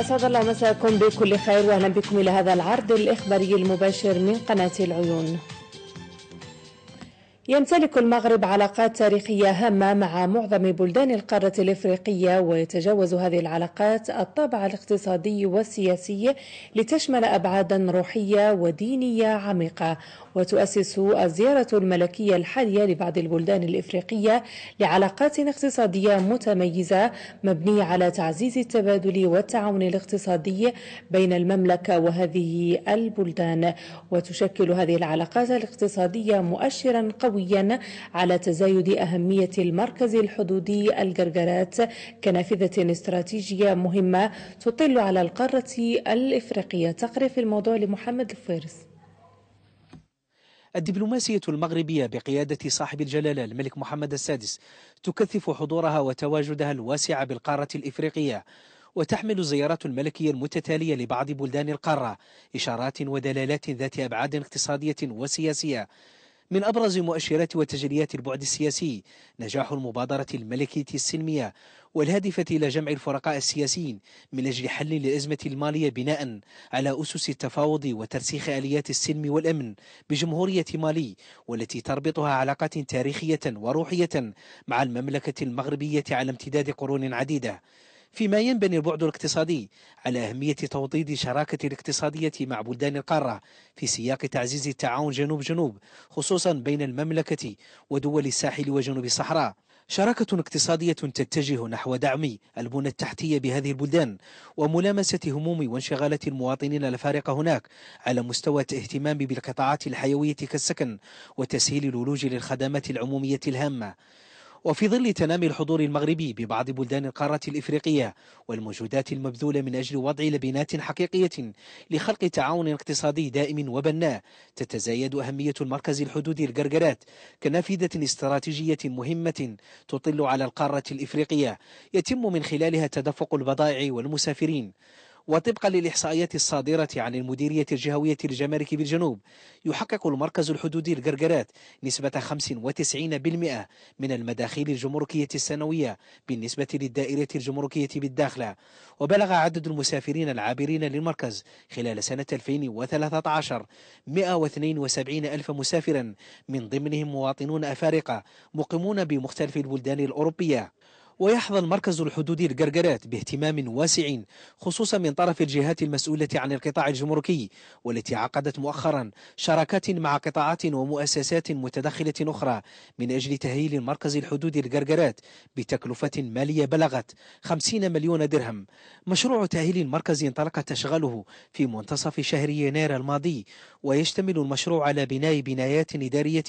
أسعد الله مساكم بكل خير وأهلا بكم إلى هذا العرض الإخباري المباشر من قناة العيون يمتلك المغرب علاقات تاريخية هامة مع معظم بلدان القارة الإفريقية ويتجاوز هذه العلاقات الطابع الاقتصادي والسياسي لتشمل أبعادا روحية ودينية عميقة وتؤسس الزيارة الملكية الحالية لبعض البلدان الإفريقية لعلاقات اقتصادية متميزة مبنية على تعزيز التبادل والتعاون الاقتصادي بين المملكة وهذه البلدان وتشكل هذه العلاقات الاقتصادية مؤشرا قويا على تزايد أهمية المركز الحدودي الجرجرات كنافذة استراتيجية مهمة تطل على القارة الإفريقية في الموضوع لمحمد الفيرس الدبلوماسية المغربية بقيادة صاحب الجلالة الملك محمد السادس تكثف حضورها وتواجدها الواسع بالقارة الإفريقية وتحمل الزيارات الملكية المتتالية لبعض بلدان القارة إشارات ودلالات ذات أبعاد اقتصادية وسياسية من أبرز مؤشرات وتجليات البعد السياسي نجاح المبادرة الملكية السلمية والهادفة إلى جمع الفرقاء السياسيين من أجل حل الأزمة المالية بناء على أسس التفاوض وترسيخ آليات السلم والأمن بجمهورية مالي والتي تربطها علاقات تاريخية وروحية مع المملكة المغربية على امتداد قرون عديدة فيما ينبني البعد الاقتصادي على أهمية توطيد شراكة الاقتصادية مع بلدان القارة في سياق تعزيز التعاون جنوب جنوب خصوصا بين المملكة ودول الساحل وجنوب الصحراء شراكة اقتصادية تتجه نحو دعم البنى التحتية بهذه البلدان وملامسة هموم وانشغالات المواطنين الأفارقة هناك على مستوى الاهتمام بالقطاعات الحيوية كالسكن وتسهيل الولوج للخدمات العمومية الهامة وفي ظل تنامي الحضور المغربي ببعض بلدان القارة الإفريقية والمجهودات المبذولة من أجل وضع لبنات حقيقية لخلق تعاون اقتصادي دائم وبناء تتزايد أهمية المركز الحدودي القرقرات كنافذة استراتيجية مهمة تطل على القارة الإفريقية يتم من خلالها تدفق البضائع والمسافرين وطبقا للإحصائيات الصادرة عن المديرية الجهوية للجمارك بالجنوب يحقق المركز الحدودي القرقرات نسبة 95% من المداخيل الجمركية السنوية بالنسبة للدائرة الجمركية بالداخلة وبلغ عدد المسافرين العابرين للمركز خلال سنة 2013 172 ألف مسافرا من ضمنهم مواطنون أفارقة مقيمون بمختلف البلدان الأوروبية ويحظى المركز الحدودي القرقرات باهتمام واسع خصوصا من طرف الجهات المسؤولة عن القطاع الجمركي والتي عقدت مؤخرا شراكات مع قطاعات ومؤسسات متدخلة أخرى من أجل تهيل المركز الحدودي القرقرات بتكلفة مالية بلغت 50 مليون درهم مشروع تأهيل المركز انطلق تشغيله في منتصف شهر يناير الماضي ويشتمل المشروع على بناء بنايات إدارية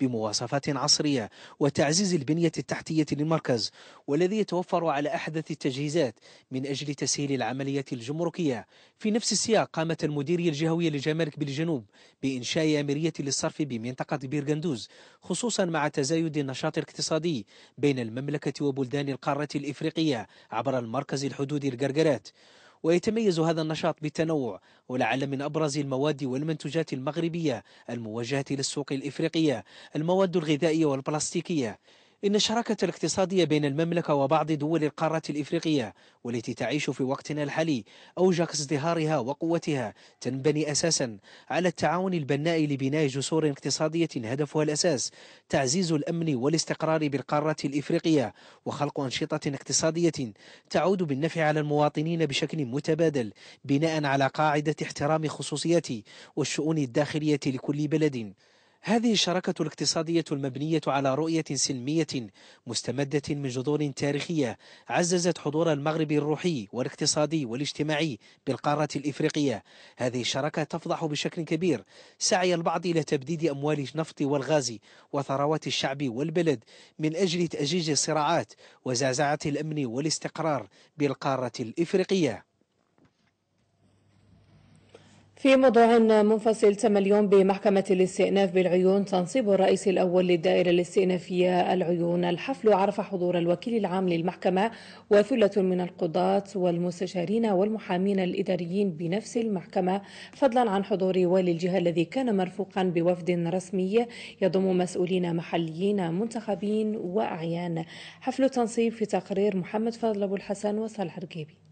بمواصفات عصرية وتعزيز البنية التحتية للمركز والذي يتوفر على أحدث التجهيزات من أجل تسهيل العملية الجمركية في نفس السياق قامت المديرية الجهوية لجمارك بالجنوب بإنشاء أميرية للصرف بمنطقة بيرغندوز خصوصا مع تزايد النشاط الاقتصادي بين المملكة وبلدان القارة الإفريقية عبر المركز الحدودي القرقرات ويتميز هذا النشاط بالتنوع ولعل من أبرز المواد والمنتجات المغربية الموجهة للسوق الإفريقية المواد الغذائية والبلاستيكية إن الشراكة الاقتصادية بين المملكة وبعض دول القارة الإفريقية والتي تعيش في وقتنا الحالي أوجك ازدهارها وقوتها تنبني أساسا على التعاون البناء لبناء جسور اقتصادية هدفها الأساس تعزيز الأمن والاستقرار بالقارة الإفريقية وخلق أنشطة اقتصادية تعود بالنفع على المواطنين بشكل متبادل بناء على قاعدة احترام خصوصيات والشؤون الداخلية لكل بلد هذه الشراكة الاقتصادية المبنية على رؤية سلمية مستمدة من جذور تاريخية عززت حضور المغرب الروحي والاقتصادي والاجتماعي بالقارة الإفريقية هذه الشراكة تفضح بشكل كبير سعي البعض إلى تبديد أموال النفط والغاز وثروات الشعب والبلد من أجل تأجيج الصراعات وزعزعة الأمن والاستقرار بالقارة الإفريقية في موضوع منفصل تم اليوم بمحكمة الاستئناف بالعيون تنصيب الرئيس الأول للدائرة الاستئنافية العيون الحفل عرف حضور الوكيل العام للمحكمة وثلة من القضاة والمستشارين والمحامين الإداريين بنفس المحكمة فضلا عن حضور والي الجهة الذي كان مرفوقا بوفد رسمي يضم مسؤولين محليين منتخبين وأعيان حفل تنصيب في تقرير محمد فضل أبو الحسن وصالح رقيبي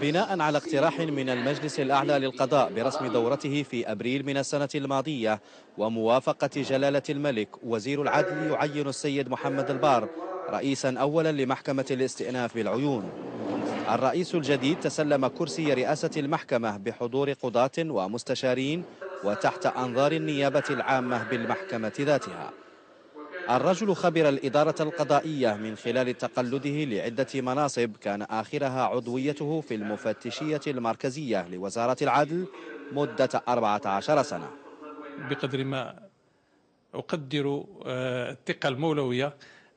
بناء على اقتراح من المجلس الأعلى للقضاء برسم دورته في أبريل من السنة الماضية وموافقة جلالة الملك وزير العدل يعين السيد محمد البار رئيسا أولا لمحكمة الاستئناف بالعيون الرئيس الجديد تسلم كرسي رئاسة المحكمة بحضور قضاة ومستشارين وتحت أنظار النيابة العامة بالمحكمة ذاتها الرجل خبر الإدارة القضائية من خلال تقلده لعدة مناصب كان آخرها عضويته في المفتشية المركزية لوزارة العدل مدة 14 سنة بقدر ما أقدر آه، الثقة المولوية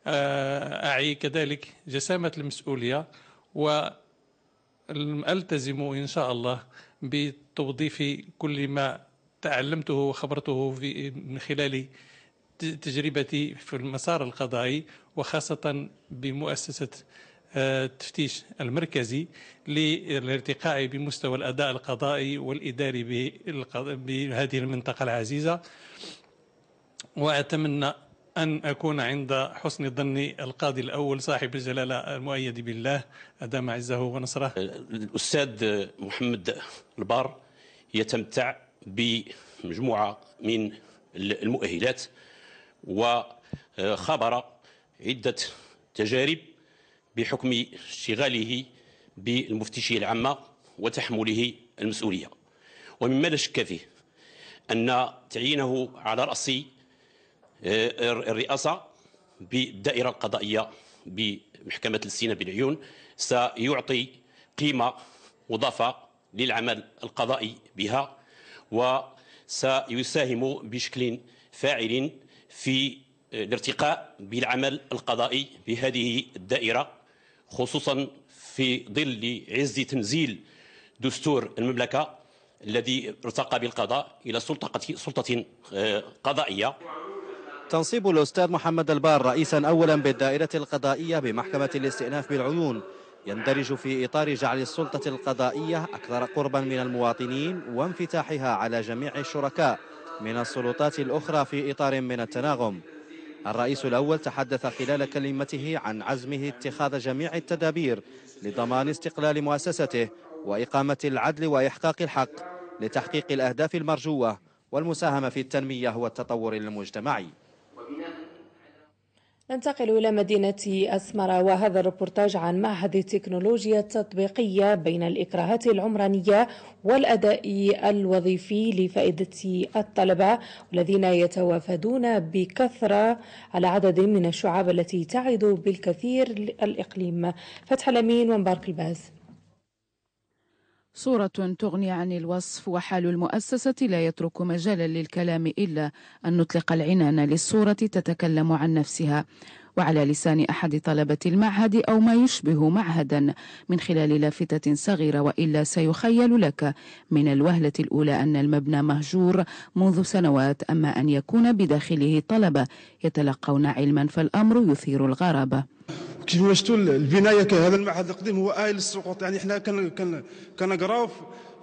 آه، أعي كذلك جسامة المسؤولية وألتزم إن شاء الله بتوظيف كل ما تعلمته وخبرته في من خلال تجربتي في المسار القضائي وخاصة بمؤسسة التفتيش آه، المركزي للارتقاء بمستوى الأداء القضائي والإداري بهذه المنطقة العزيزة وأتمنى أن أكون عند حسن ظن القاضي الأول صاحب الجلالة المؤيد بالله أدام عزه ونصره الأستاذ محمد البار يتمتع بمجموعة من المؤهلات وخبر عدة تجارب بحكم اشتغاله بالمفتشية العامة وتحمله المسؤولية ومما لا شك فيه أن تعيينه على رأس آه، الرئاسة بالدائرة القضائية بمحكمة السينا بالعيون سيعطي قيمة مضافة للعمل القضائي بها وسيساهم بشكل فاعل في آه، الارتقاء بالعمل القضائي بهذه الدائرة خصوصا في ظل عز تنزيل دستور المملكة الذي ارتقى بالقضاء إلى سلطة, سلطة آه، قضائية تنصيب الأستاذ محمد البار رئيسا أولا بالدائرة القضائية بمحكمة الاستئناف بالعيون يندرج في إطار جعل السلطة القضائية أكثر قربا من المواطنين وانفتاحها على جميع الشركاء من السلطات الأخرى في إطار من التناغم الرئيس الأول تحدث خلال كلمته عن عزمه اتخاذ جميع التدابير لضمان استقلال مؤسسته وإقامة العدل وإحقاق الحق لتحقيق الأهداف المرجوة والمساهمة في التنمية والتطور المجتمعي ننتقل إلى مدينة أسمرة وهذا الربورتاج عن معهد التكنولوجيا التطبيقية بين الإكراهات العمرانية والأداء الوظيفي لفائدة الطلبة الذين يتوافدون بكثرة على عدد من الشعاب التي تعد بالكثير الإقليم فتح الأمين ومبارك الباز صورة تغني عن الوصف وحال المؤسسة لا يترك مجالا للكلام إلا أن نطلق العنان للصورة تتكلم عن نفسها وعلى لسان أحد طلبة المعهد أو ما يشبه معهدا من خلال لافتة صغيرة وإلا سيخيل لك من الوهلة الأولى أن المبنى مهجور منذ سنوات أما أن يكون بداخله طلبة يتلقون علما فالأمر يثير الغرابة كيف ما شفتوا البنايه كهذا المعهد القديم هو آيل للسقوط يعني حنا كان كنقراو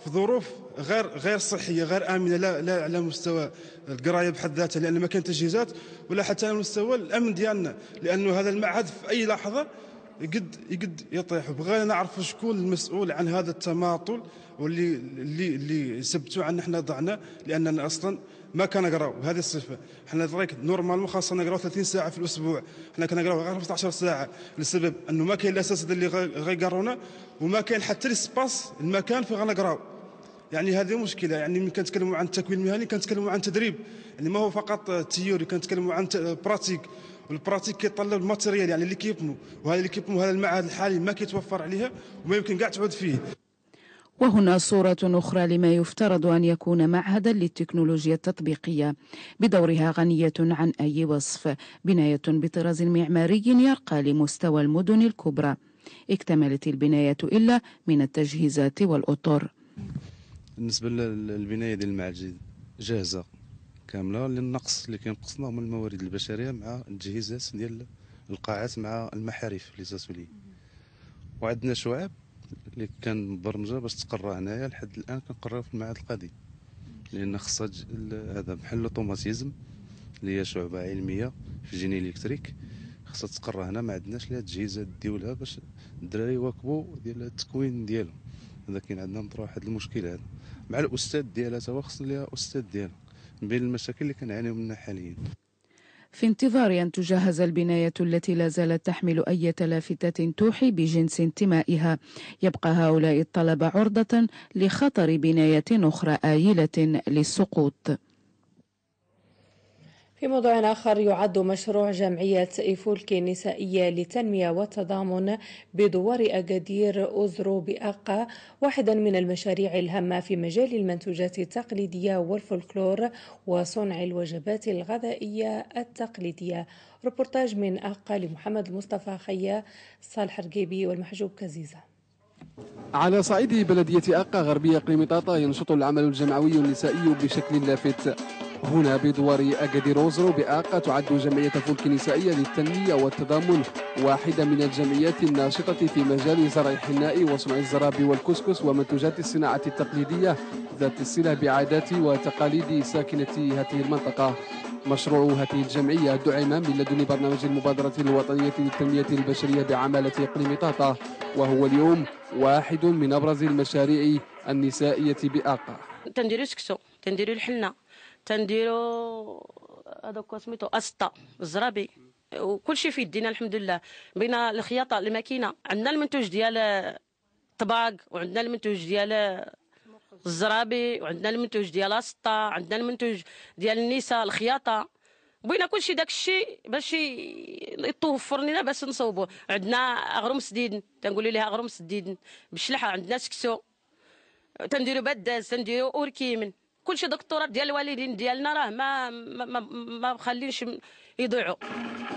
في ظروف غير غير صحيه غير امنه لا لا على مستوى القرايه بحد ذاتها لان ما كان تجهيزات ولا حتى على مستوى الامن ديالنا لانه هذا المعهد في اي لحظه يقد يقد يطيح بغينا نعرف شكون المسؤول عن هذا التماطل واللي اللي اللي سبتوا عنا حنا ضعنا لاننا اصلا ما كنقراو هذه الصفه حنا الطريق نورمالمون خاصنا نقراو 30 ساعه في الاسبوع حنا كنقراو غير 15 ساعه لسبب انه ما كاين لا اللي غيقرونا وما كاين حتى السباس المكان فين غنقراو يعني هذه مشكله يعني ملي كنتكلموا عن التكوين المهني كنتكلموا عن تدريب يعني ما هو فقط تيوري كنتكلموا عن براتيك والبراتيك كيتطلب الماتيريال يعني ليكيبمون وهذا ليكيبمون هذا المعهد الحالي ما كيتوفر عليها وما يمكن كاع تعود فيه وهنا صورة أخرى لما يفترض أن يكون معهدا للتكنولوجيا التطبيقية بدورها غنية عن أي وصف بناية بطراز معماري يرقى لمستوى المدن الكبرى اكتملت البناية إلا من التجهيزات والأطر بالنسبة للبناية ديال جاهزة كاملة للنقص اللي كينقصنا من الموارد البشرية مع التجهيزات ديال القاعات مع المحاريف اللي تسولي وعندنا شعاب اللي كان مبرمجه باش تقرا هنايا لحد الان كنقراو في المعهد القديم لان خصها هذا بحال الاوتوماتيزم اللي هي شعبه علميه في جيني الكتريك خصها تقرا هنا ما عندناش لها التجهيزات ديولها باش الدراري يواكبوا ديال التكوين ديالهم هذا كاين عندنا نطرا واحد المشكل هذا مع الاستاذ ديالها تا هو خصنا ليها استاذ ديالها من بين المشاكل اللي كنعانيو منها حاليا في انتظار أن تجهز البناية التي لا زالت تحمل أي لافتة توحي بجنس انتمائها يبقى هؤلاء الطلبة عرضة لخطر بناية أخرى آيلة للسقوط في موضوع آخر يعد مشروع جمعية إيفولك النسائية للتنمية والتضامن بدوار أكادير أوزرو بأقا واحدا من المشاريع الهامة في مجال المنتوجات التقليدية والفولكلور وصنع الوجبات الغذائية التقليدية روبورتاج من أقا لمحمد المصطفى خيا صالح رقيبي والمحجوب كزيزة على صعيد بلدية أقا غربية طاطا ينشط العمل الجمعوي النسائي بشكل لافت هنا بدوار أوزرو بآقة تعد جمعية فلك نسائية للتنمية والتضامن واحدة من الجمعيات الناشطة في مجال زرع الحناء وصنع الزراب والكسكس ومنتجات الصناعة التقليدية ذات الصلة بعادات وتقاليد ساكنة هذه المنطقة مشروع هذه الجمعية دعم من لدن برنامج المبادرة الوطنية للتنمية البشرية بعمالة إقليم طاطا وهو اليوم واحد من أبرز المشاريع النسائية بآقة تنديرو سكسو تنديرو الحنة تنديرو هذاك سميتو اسطا الزرابي وكلشي في يدينا الحمد لله بين الخياطه الماكينه عندنا المنتوج ديال الطباق وعندنا المنتوج ديال الزرابي وعندنا المنتوج ديال اسطا عندنا المنتوج ديال النساء الخياطه بغينا كلشي داك الشيء باش يتوفر لنا باش نصوبوه عندنا اغرم سديدن تنقولوا لها اغرم سديدن بالشلحه عندنا سكسو تنديروا بداز تنديروا اوركيمن كلشي دوك ديال الوالدين ديالنا راه ما ما ما مخلينش يضيعوا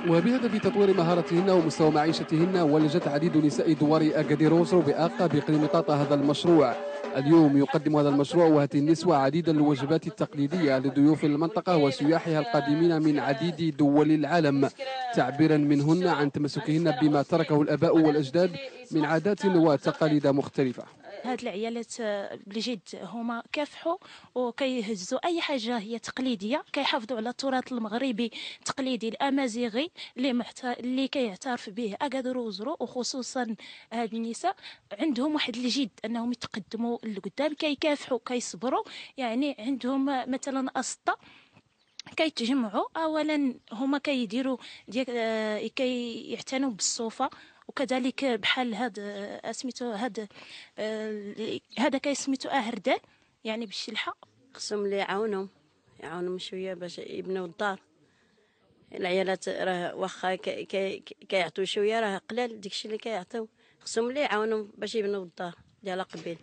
وبهدف تطوير مهاراتهن ومستوى معيشتهن ولجت عديد نساء دوار اكاديروس بآقة طاطا هذا المشروع اليوم يقدم هذا المشروع وهذه النسوة عديد الوجبات التقليدية لضيوف المنطقة وسياحها القادمين من عديد دول العالم تعبيرا منهن عن تمسكهن بما تركه الآباء والأجداد من عادات وتقاليد مختلفة هاد العيالات آه، بالجد هما كافحوا وكيهزوا اي حاجه هي تقليديه كيحافظوا على التراث المغربي التقليدي الامازيغي اللي محت... اللي كيعترف به اكادر وزرو وخصوصا هاد النساء عندهم واحد الجد انهم يتقدموا لقدام كيكافحوا كيصبروا يعني عندهم مثلا اسطه كيتجمعوا اولا هما كيديروا كيعتنوا آه، بالصوفه وكذلك بحال آه، آه، هذا سميتو هذا هذا كيسميتو اهردال يعني بالشلحه خصهم اللي يعاونهم يعاونهم شويه باش يبنوا الدار العيالات راه واخا كيعطيو شويه راه قلال داكشي اللي كيعطيو خصهم اللي يعاونهم باش يبنوا الدار ديال قبيل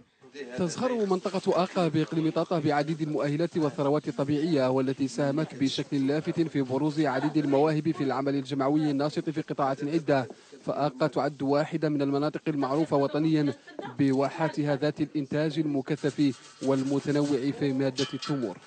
تزخر منطقة آقا بإقليم طاطا بعديد المؤهلات والثروات الطبيعية والتي ساهمت بشكل لافت في بروز عديد المواهب في العمل الجمعوي الناشط في قطاعات عدة فآقة تعد واحدة من المناطق المعروفة وطنيا بواحاتها ذات الإنتاج المكثف والمتنوع في مادة التمور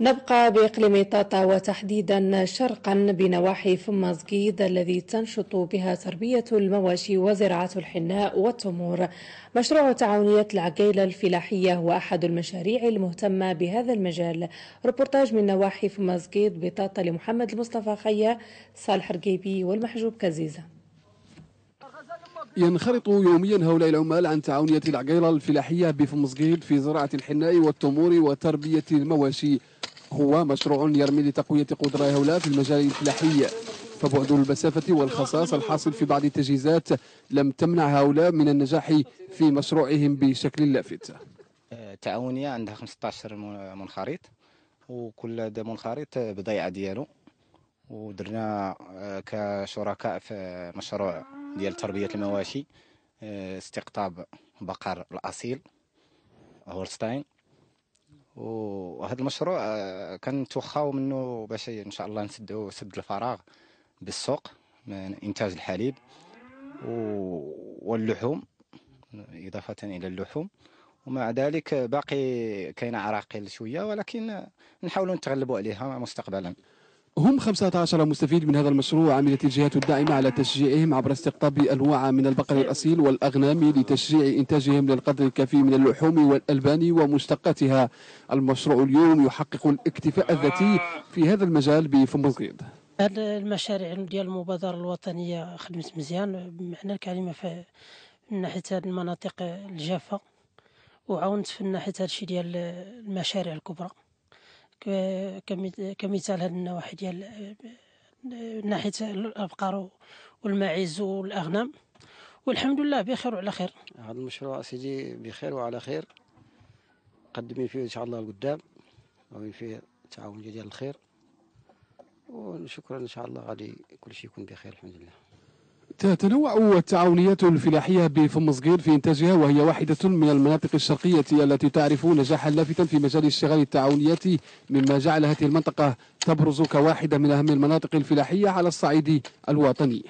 نبقى بإقليم طاطا وتحديدا شرقا بنواحي فم زقيد الذي تنشط بها تربية المواشي وزراعة الحناء والتمور مشروع تعاونية العقيلة الفلاحية هو أحد المشاريع المهتمة بهذا المجال ربورتاج من نواحي فم زقيد بطاطا لمحمد المصطفى خيا صالح رقيبي والمحجوب كزيزه ينخرط يوميا هؤلاء العمال عن تعاونية العقيرة الفلاحية بفمزقيد في زراعة الحناء والتمور وتربية المواشي هو مشروع يرمي لتقوية قدرة هؤلاء في المجال الفلاحي فبعد المسافة والخصاص الحاصل في بعض التجهيزات لم تمنع هؤلاء من النجاح في مشروعهم بشكل لافت التعاونية عندها 15 منخرط وكل منخرط بضيعة ديالو ودرنا آه، كشركاء في مشروع ديال تربيه المواشي آه، استقطاب بقر الاصيل هولستاين وهذا المشروع آه، كنتوخاو منه باش ان شاء الله نسدو سد الفراغ بالسوق من انتاج الحليب واللحوم اضافه الى اللحوم ومع ذلك باقي كاين عراقيل شويه ولكن نحاولوا نتغلبوا عليها مستقبلا هم 15 مستفيد من هذا المشروع عملت الجهات الداعمة على تشجيعهم عبر استقطاب أنواع من البقر الأصيل والأغنام لتشجيع إنتاجهم للقدر الكافي من اللحوم والألبان ومشتقاتها المشروع اليوم يحقق الاكتفاء الذاتي في هذا المجال بفم صغير المشاريع ديال المبادرة الوطنية خدمت مزيان بمعنى الكلمة في من ناحية المناطق الجافة وعاونت في ناحية هذا الشيء ديال المشاريع الكبرى كمثال هذه النواحي ديال آه، ناحية الأبقار والماعز والأغنام والحمد لله بخير وعلى خير هذا المشروع سيدي بخير وعلى خير مقدمين فيه إن شاء الله القدام ومن فيه تعاون ديال الخير وشكرا إن شاء الله غادي كل شيء يكون بخير الحمد لله تتنوع التعاونيات الفلاحية بفم صغير في إنتاجها وهي واحدة من المناطق الشرقية التي تعرف نجاحا لافتا في مجال الشغال التعاونيات مما جعل هذه المنطقة تبرز كواحدة من أهم المناطق الفلاحية على الصعيد الوطني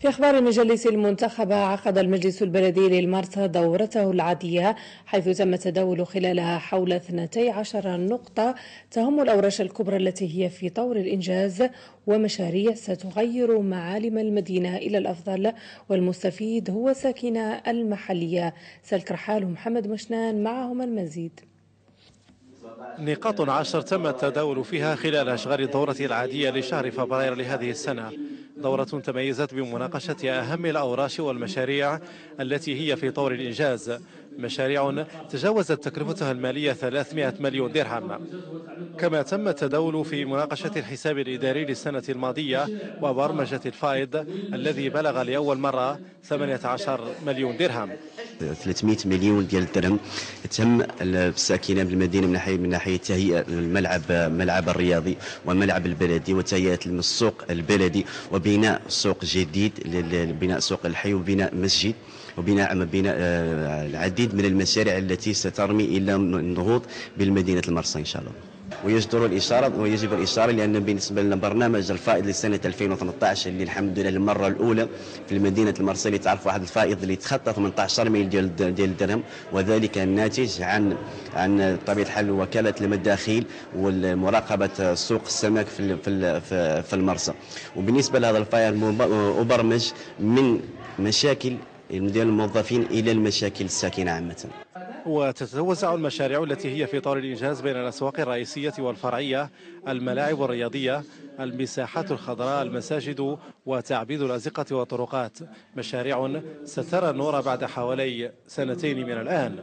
في أخبار المجالس المنتخبة عقد المجلس البلدي للمرسى دورته العادية حيث تم التداول خلالها حول 12 نقطة تهم الأورش الكبرى التي هي في طور الإنجاز ومشاريع ستغير معالم المدينة إلى الأفضل والمستفيد هو ساكنة المحلية سلك رحال محمد مشنان معهم المزيد نقاط عشر تم التداول فيها خلال أشغال الدورة العادية لشهر فبراير لهذه السنة دورة تميزت بمناقشة أهم الأوراش والمشاريع التي هي في طور الإنجاز مشاريع تجاوزت تكلفتها المالية 300 مليون درهم كما تم التداول في مناقشة الحساب الإداري للسنة الماضية وبرمجة الفائض الذي بلغ لأول مرة 18 مليون درهم 300 مليون ديال الدرهم تم الساكنه بالمدينه من ناحيه من ناحيه تهيئه الملعب الملعب الرياضي والملعب البلدي وتهيئه السوق البلدي وبناء سوق جديد بناء سوق الحي وبناء مسجد وبناء بناء آه، العديد من المشاريع التي سترمي الى النهوض بالمدينه المرسى ان شاء الله ويجدر الإشارة ويجب الإشارة لأن بالنسبة لبرنامج الفائض لسنة 2018 اللي الحمد لله المرة الأولى في مدينة المرسى تعرف واحد الفائض اللي تخطى 18 ميل ديال ديال الدرهم وذلك الناتج عن عن طبيعة الحال وكالة المداخيل ومراقبة سوق السمك في في في المرسى وبالنسبة لهذا الفائض مبرمج من مشاكل المدير الموظفين إلى المشاكل الساكنة عامة وتتوزع المشاريع التي هي في طور الإنجاز بين الأسواق الرئيسية والفرعية الملاعب الرياضية المساحات الخضراء المساجد وتعبيد الأزقة والطرقات مشاريع سترى النور بعد حوالي سنتين من الآن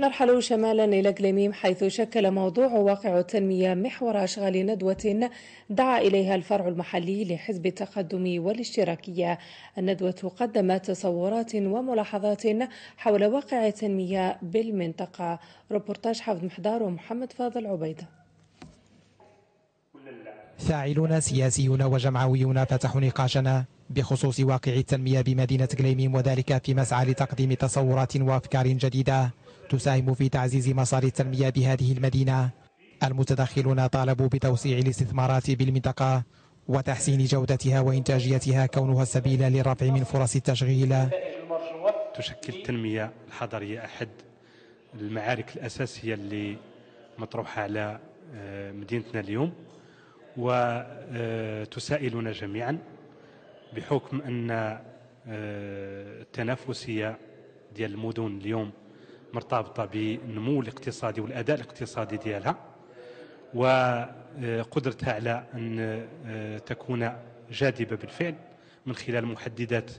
نرحل شمالا إلى كليميم حيث شكل موضوع واقع التنمية محور أشغال ندوة دعا إليها الفرع المحلي لحزب التقدم والاشتراكية الندوة قدمت تصورات وملاحظات حول واقع التنمية بالمنطقة روبورتاج حافظ محضار ومحمد فاضل عبيده فاعلون سياسيون وجمعويون فتحوا نقاشنا بخصوص واقع التنمية بمدينة كليميم وذلك في مسعى لتقديم تصورات وأفكار جديدة تساهم في تعزيز مسار التنمية بهذه المدينة المتدخلون طالبوا بتوسيع الاستثمارات بالمنطقة وتحسين جودتها وإنتاجيتها كونها السبيل للرفع من فرص التشغيل تشكل التنمية الحضرية أحد المعارك الأساسية اللي مطروحة على آه، مدينتنا اليوم وتسائلنا آه، جميعا بحكم أن آه، التنافسية ديال المدن اليوم مرتبطه بالنمو الاقتصادي والاداء الاقتصادي ديالها وقدرتها آه، على ان آه، تكون جاذبه بالفعل من خلال محددات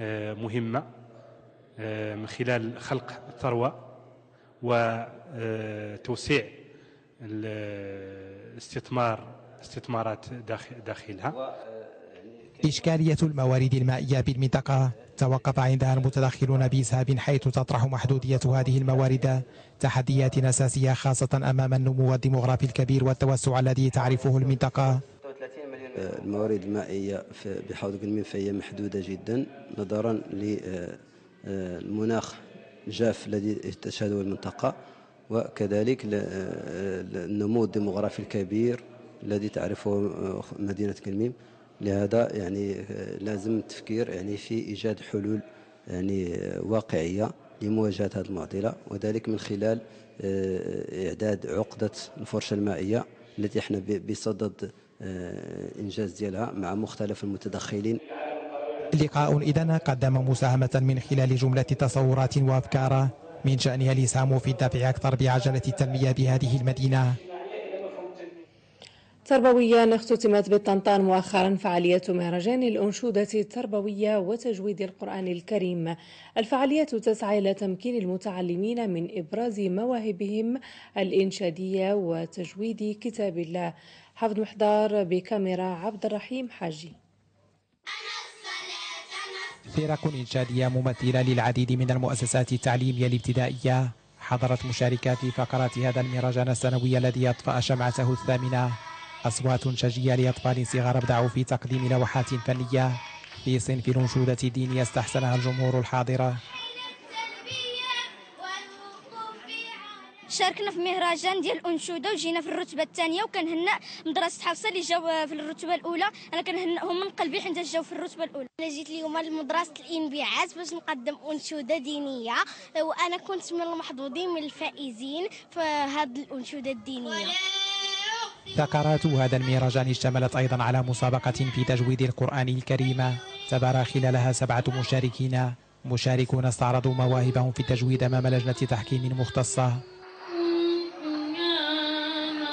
آه، مهمه من خلال خلق الثروه وتوسيع الاستثمار استثمارات داخلها إشكالية الموارد المائية بالمنطقة توقف عندها المتدخلون بإسهاب حيث تطرح محدودية هذه الموارد تحديات أساسية خاصة أمام النمو الديمغرافي الكبير والتوسع الذي تعرفه المنطقة الموارد المائية بحوض قنمين فهي محدودة جدا نظرا للمناخ الجاف الذي تشهده المنطقة وكذلك النمو الديمغرافي الكبير الذي تعرفه مدينة كلميم لهذا يعني آه، لازم التفكير يعني في ايجاد حلول يعني آه، واقعيه لمواجهه هذه المعضله وذلك من خلال آه، اعداد عقده الفرشه المائيه التي احنا بصدد انجاز ديالها مع مختلف المتدخلين لقاء إذا قدم مساهمة من خلال جملة تصورات وأفكار من شأنها الإسهام في الدفع أكثر بعجلة التنمية بهذه المدينة تربويا اختتمت بالطنطان مؤخرا فعالية مهرجان الأنشودة التربوية وتجويد القرآن الكريم الفعالية تسعى إلى تمكين المتعلمين من إبراز مواهبهم الإنشادية وتجويد كتاب الله حفظ محضار بكاميرا عبد الرحيم حاجي فرق إنشادية ممثلة للعديد من المؤسسات التعليمية الابتدائية حضرت مشاركة في فقرات هذا المهرجان السنوي الذي أطفأ شمعته الثامنة أصوات شجية لأطفال صغار ابدعوا في تقديم لوحات فنية في صنف الأنشودة الدينية استحسنها الجمهور الحاضر شاركنا في مهرجان ديال الانشوده وجينا في الرتبه الثانيه وكنهنا مدرسه حفصه اللي جاو في الرتبه الاولى انا كنهناهم من قلبي حيت جاو في الرتبه الاولى انا جيت اليوم لمدرسه الانبعاث باش نقدم انشوده دينيه وانا كنت من المحظوظين من الفائزين في هذه الانشوده الدينيه ذكرات هذا المهرجان اشتملت أيضا على مسابقة في تجويد القرآن الكريم تبارى خلالها سبعة مشاركين مشاركون استعرضوا مواهبهم في التجويد أمام لجنة تحكيم مختصة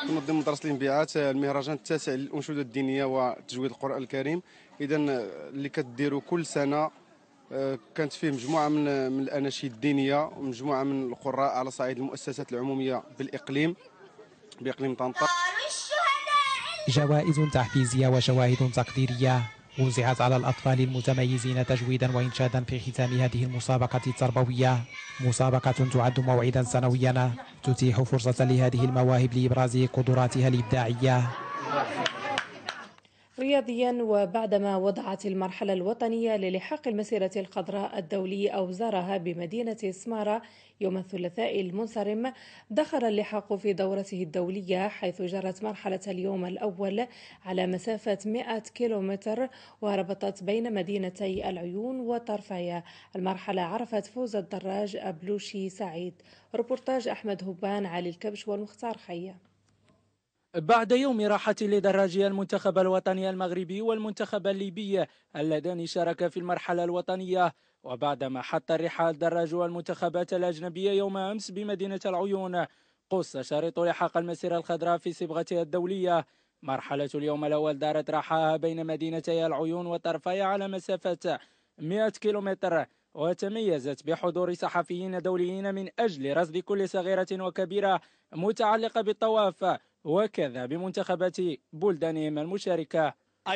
منظم مدرسة الانبياعات المهرجان التاسع للأنشودة الدينية وتجويد القرآن الكريم إذا اللي كديروا كل سنة آه، كانت فيه مجموعة من من الأناشيد الدينية ومجموعة من القراء على صعيد المؤسسات العمومية بالإقليم بإقليم طنطا جوائز تحفيزية وشواهد تقديرية وزعت على الأطفال المتميزين تجويدا وإنشادا في ختام هذه المسابقة التربوية مسابقة تعد موعدا سنويا تتيح فرصة لهذه المواهب لإبراز قدراتها الإبداعية رياضيا وبعدما وضعت المرحلة الوطنية للحاق المسيرة الخضراء الدولي أوزارها بمدينة سمارة يوم الثلاثاء المنصرم دخل اللحاق في دورته الدولية حيث جرت مرحلة اليوم الأول على مسافة 100 كيلومتر وربطت بين مدينتي العيون وطرفايا المرحلة عرفت فوز الدراج أبلوشي سعيد ربورتاج أحمد هبان علي الكبش والمختار حية بعد يوم راحة لدراجي المنتخب الوطني المغربي والمنتخب الليبي اللذان شاركا في المرحلة الوطنية وبعدما حط الرحال دراج المنتخبات الأجنبية يوم أمس بمدينة العيون قص شريط لحاق المسيرة الخضراء في صبغتها الدولية مرحلة اليوم الأول دارت رحاها بين مدينتي العيون وطرفاي على مسافة 100 كيلومتر وتميزت بحضور صحفيين دوليين من أجل رصد كل صغيرة وكبيرة متعلقة بالطواف وكذا بمنتخبات بلدانهم المشاركة Uh,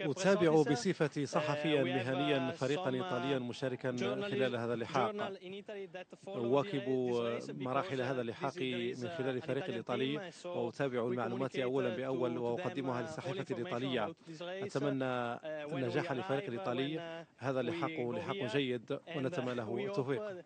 أتابع بصفة uh, صحفيا مهنيا uh, فريقا إيطاليا مشاركا خلال هذا اللحاق أواكب مراحل هذا اللحاق من خلال الفريق الإيطالي وأتابع المعلومات أولا بأول وأقدمها للصحيفة الإيطالية أتمنى النجاح للفريق الإيطالي هذا اللحاق لحاق جيد ونتمنى له التوفيق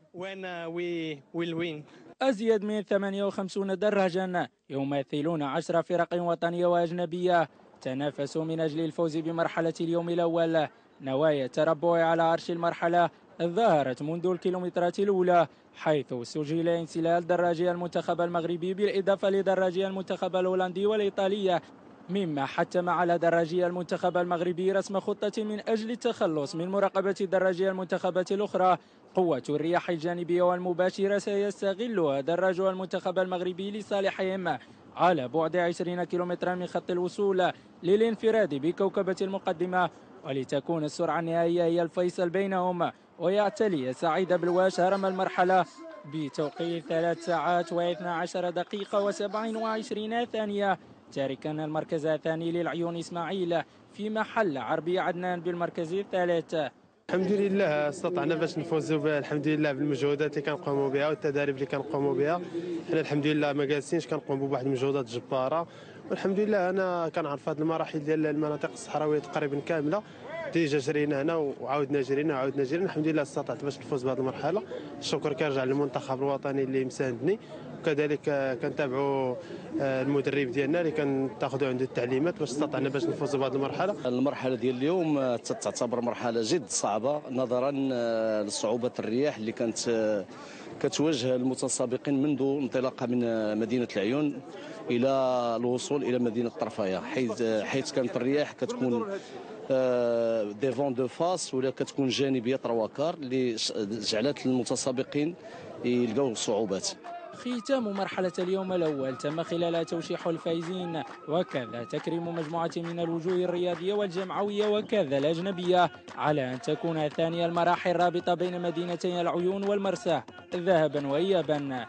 أزيد من 58 دراجا يمثلون عشر فرق وطنية وأجنبية تنافسوا من أجل الفوز بمرحلة اليوم الأول نوايا التربع على عرش المرحلة ظهرت منذ الكيلومترات الأولى حيث سجل انسلال دراجي المنتخب المغربي بالإضافة لدراجي المنتخب الهولندي والإيطالية مما حتم على دراجي المنتخب المغربي رسم خطة من أجل التخلص من مراقبة الدراجي المنتخبات الأخرى قوة الرياح الجانبية والمباشرة سيستغلها دراج المنتخب المغربي لصالحهم على بعد 20 كيلومترا من خط الوصول للانفراد بكوكبة المقدمة ولتكون السرعة النهائية هي الفيصل بينهم ويعتلي سعيد بلواش هرم المرحلة بتوقيت 3 ساعات و12 دقيقة و27 ثانية تاركا المركز الثاني للعيون إسماعيل في محل عربي عدنان بالمركز الثالث الحمد لله استطعنا باش نفوزوا بها الحمد لله بالمجهودات اللي كنقوموا بها والتدارب اللي كنقوموا بها حنا الحمد لله ما جالسينش كنقوموا بواحد المجهودات جباره والحمد لله انا كنعرف هذه المراحل ديال المناطق الصحراويه تقريبا كامله ديجا جرينا هنا وعاودنا جرينا وعاودنا جرينا الحمد لله استطعت باش نفوز بهذه المرحله الشكر كيرجع للمنتخب الوطني اللي مساندني وكذلك كنتابعوا آه، المدرب ديالنا اللي تاخذوا عنده التعليمات باش استطعنا باش نفوزوا بهذه المرحله المرحله ديال اليوم آه، تعتبر مرحله جد صعبه نظرا آه، لصعوبه الرياح اللي كانت كتواجه المتسابقين منذ انطلاقها من مدينه العيون الى الوصول الى مدينه طرفايه حيث حيث كانت الرياح كتكون دي فون دو فاس ولا كتكون جانبيه ترواكار اللي جعلت المتسابقين يلقاو صعوبات ختام مرحلة اليوم الأول تم خلالها توشيح الفائزين وكذا تكريم مجموعة من الوجوه الرياضية والجمعوية وكذا الأجنبية على أن تكون ثاني المراحل الرابطة بين مدينتي العيون والمرسى ذهبا وإيابا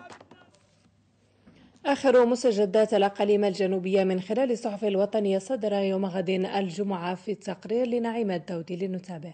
آخر مستجدات الأقاليم الجنوبية من خلال الصحف الوطنية صدر يوم غد الجمعة في التقرير لنعيم الدودي لنتابعه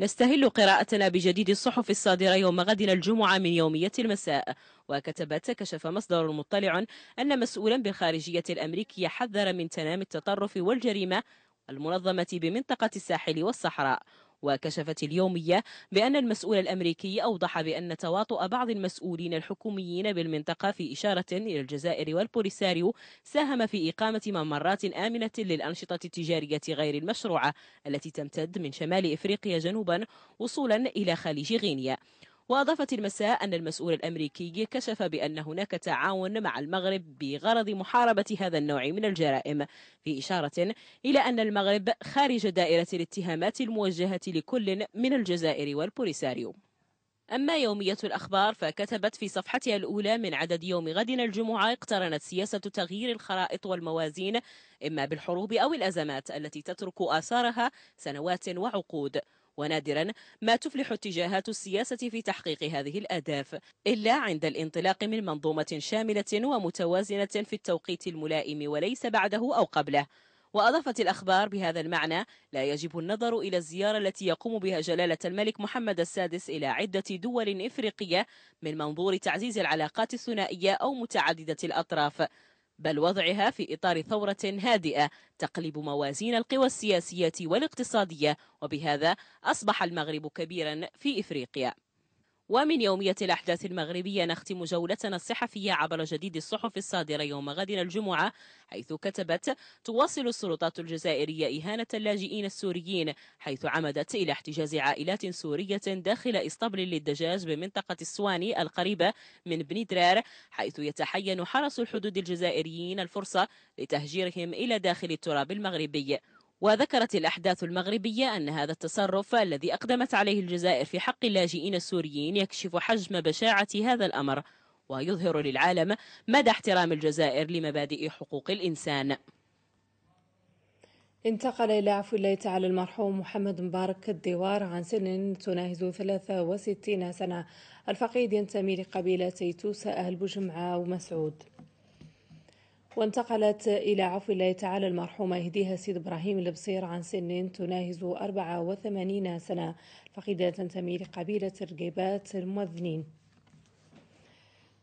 نستهل قراءتنا بجديد الصحف الصادرة يوم غد الجمعة من يومية المساء وكتبت كشف مصدر مطلع أن مسؤولا بالخارجية الأمريكية حذر من تنامي التطرف والجريمة المنظمة بمنطقة الساحل والصحراء وكشفت اليومية بأن المسؤول الأمريكي أوضح بأن تواطؤ بعض المسؤولين الحكوميين بالمنطقة في إشارة إلى الجزائر والبوليساريو ساهم في إقامة ممرات آمنة للأنشطة التجارية غير المشروعة التي تمتد من شمال إفريقيا جنوبا وصولا إلى خليج غينيا وأضافت المساء أن المسؤول الأمريكي كشف بأن هناك تعاون مع المغرب بغرض محاربة هذا النوع من الجرائم في إشارة إلى أن المغرب خارج دائرة الاتهامات الموجهة لكل من الجزائر والبوليساريو أما يومية الأخبار فكتبت في صفحتها الأولى من عدد يوم غد الجمعة اقترنت سياسة تغيير الخرائط والموازين إما بالحروب أو الأزمات التي تترك آثارها سنوات وعقود ونادرا ما تفلح اتجاهات السياسة في تحقيق هذه الأهداف إلا عند الانطلاق من منظومة شاملة ومتوازنة في التوقيت الملائم وليس بعده أو قبله وأضافت الأخبار بهذا المعنى لا يجب النظر إلى الزيارة التي يقوم بها جلالة الملك محمد السادس إلى عدة دول إفريقية من منظور تعزيز العلاقات الثنائية أو متعددة الأطراف بل وضعها في إطار ثورة هادئة تقلب موازين القوى السياسية والاقتصادية وبهذا أصبح المغرب كبيرا في إفريقيا ومن يومية الأحداث المغربية نختم جولتنا الصحفية عبر جديد الصحف الصادرة يوم غد الجمعة حيث كتبت تواصل السلطات الجزائرية إهانة اللاجئين السوريين حيث عمدت إلى احتجاز عائلات سورية داخل إسطبل للدجاج بمنطقة السواني القريبة من بندرار حيث يتحين حرس الحدود الجزائريين الفرصة لتهجيرهم إلى داخل التراب المغربي وذكرت الأحداث المغربية أن هذا التصرف الذي أقدمت عليه الجزائر في حق اللاجئين السوريين يكشف حجم بشاعة هذا الأمر ويظهر للعالم مدى احترام الجزائر لمبادئ حقوق الإنسان انتقل إلى عفو الله تعالى المرحوم محمد مبارك الدوار عن سن تناهز 63 سنة الفقيد ينتمي لقبيلتي توسى أهل بجمعة ومسعود وانتقلت إلى عفو الله تعالى المرحومة هديها سيد إبراهيم البصير عن سن تناهز 84 سنة فقيدة تنتمي لقبيلة الرقيبات الموذنين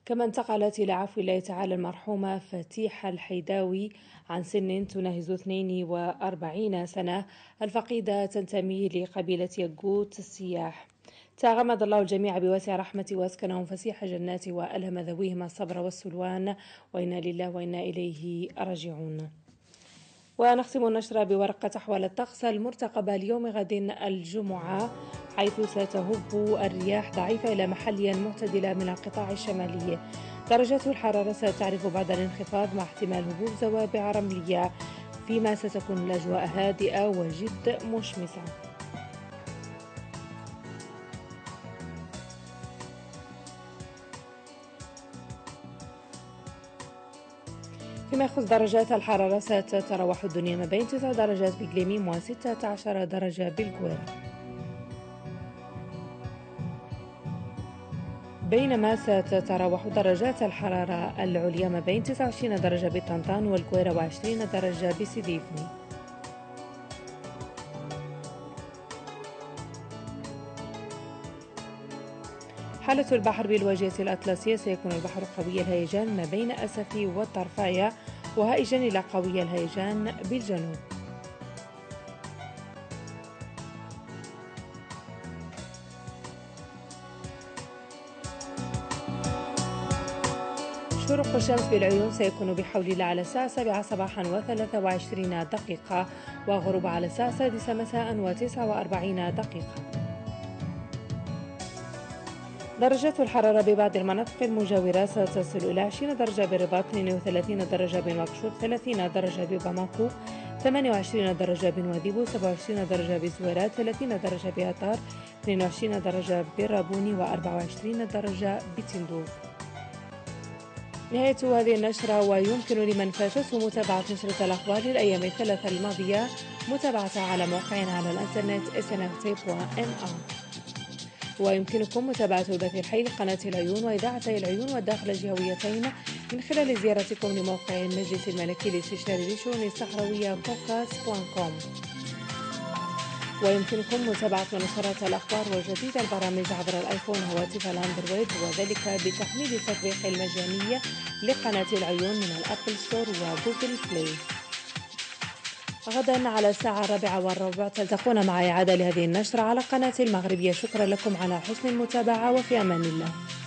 كما انتقلت إلى عفو الله تعالى المرحومة فتيحة الحيداوي عن سن تناهز 42 سنة الفقيدة تنتمي لقبيلة يقوت السياح تغمد الله الجميع بواسع رحمته واسكنهم فسيح جناته والهم ذويهما الصبر والسلوان وانا لله وانا اليه راجعون. ونختم النشر بورقة أحوال الطقس المرتقبة ليوم غد الجمعة حيث ستهب الرياح ضعيفة إلى محليا معتدلة من القطاع الشمالي درجات الحرارة ستعرف بعد الانخفاض مع احتمال هبوب زوابع رملية فيما ستكون الأجواء هادئة وجد مشمسة فيما يخص درجات الحرارة ستتراوح الدنيا ما بين 9 درجات بكليميم و 16 درجة بالكوير بينما ستتراوح درجات الحرارة العليا ما بين 29 درجة بالطنطان والكويرا و و20 درجة بسيديفني حالة البحر بالواجهة الأطلسية سيكون البحر قوي الهيجان ما بين أسفي والطرفاية وهائجا إلى قوي الهيجان بالجنوب شروق الشمس بالعيون سيكون بحول الله على الساعة 7 صباحا و23 دقيقة وغروب على الساعة 6 مساء و49 دقيقة درجة الحرارة ببعض المناطق المجاورة ستصل إلى 20 درجة بالرباط 32 درجة بنواكشوط 30 درجة بباماكو 28 درجة بنواديبو 27 درجة بزويرات 30 درجة بأطار 22 درجة برابوني و24 درجة بتندوف نهاية هذه النشرة ويمكن لمن فاتته متابعة نشرة الأخبار للأيام الثلاثة الماضية متابعتها على موقعنا على الإنترنت snftip.ma ويمكنكم متابعة البث الحي لقناة العيون وإذاعتي العيون والداخل الجهويتين من خلال زيارتكم لموقع المجلس الملكي لاستشهاد الشؤون الصحراوية كوم ويمكنكم متابعة منصات الأخبار وجديد البرامج عبر الآيفون وهواتف الأندرويد وذلك بتحميل التطبيق المجاني لقناة العيون من الأبل ستور وجوجل بلاي غدا على الساعة الرابعة والربع تلتقون مع إعادة لهذه النشرة على قناة المغربية شكرا لكم على حسن المتابعة وفي أمان الله